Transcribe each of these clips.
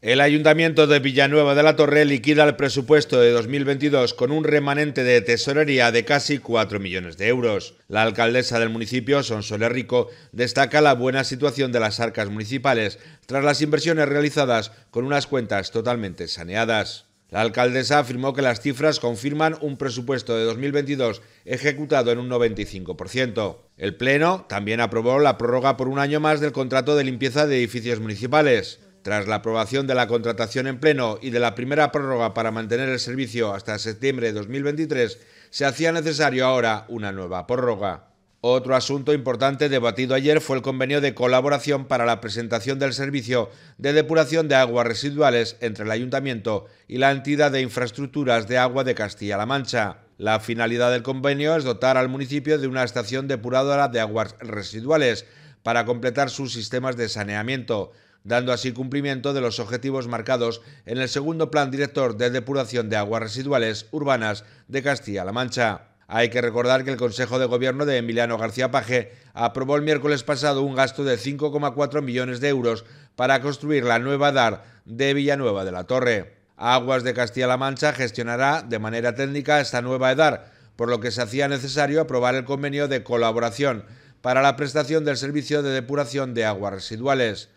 El Ayuntamiento de Villanueva de la Torre liquida el presupuesto de 2022 con un remanente de tesorería de casi 4 millones de euros. La alcaldesa del municipio, Sonsoler Rico, destaca la buena situación de las arcas municipales tras las inversiones realizadas con unas cuentas totalmente saneadas. La alcaldesa afirmó que las cifras confirman un presupuesto de 2022 ejecutado en un 95%. El Pleno también aprobó la prórroga por un año más del contrato de limpieza de edificios municipales. Tras la aprobación de la contratación en pleno y de la primera prórroga para mantener el servicio hasta septiembre de 2023, se hacía necesario ahora una nueva prórroga. Otro asunto importante debatido ayer fue el convenio de colaboración para la presentación del servicio de depuración de aguas residuales entre el Ayuntamiento y la entidad de infraestructuras de agua de Castilla-La Mancha. La finalidad del convenio es dotar al municipio de una estación depuradora de aguas residuales para completar sus sistemas de saneamiento, dando así cumplimiento de los objetivos marcados en el segundo plan director de depuración de aguas residuales urbanas de Castilla-La Mancha. Hay que recordar que el Consejo de Gobierno de Emiliano García Paje aprobó el miércoles pasado un gasto de 5,4 millones de euros para construir la nueva DAR de Villanueva de la Torre. Aguas de Castilla-La Mancha gestionará de manera técnica esta nueva EDAR, por lo que se hacía necesario aprobar el convenio de colaboración para la prestación del servicio de depuración de aguas residuales.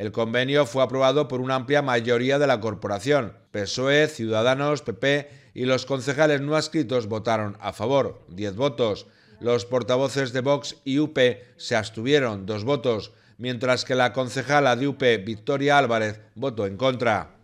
El convenio fue aprobado por una amplia mayoría de la corporación. PSOE, Ciudadanos, PP y los concejales no adscritos votaron a favor, 10 votos. Los portavoces de Vox y UP se abstuvieron, dos votos, mientras que la concejala de UP, Victoria Álvarez, votó en contra.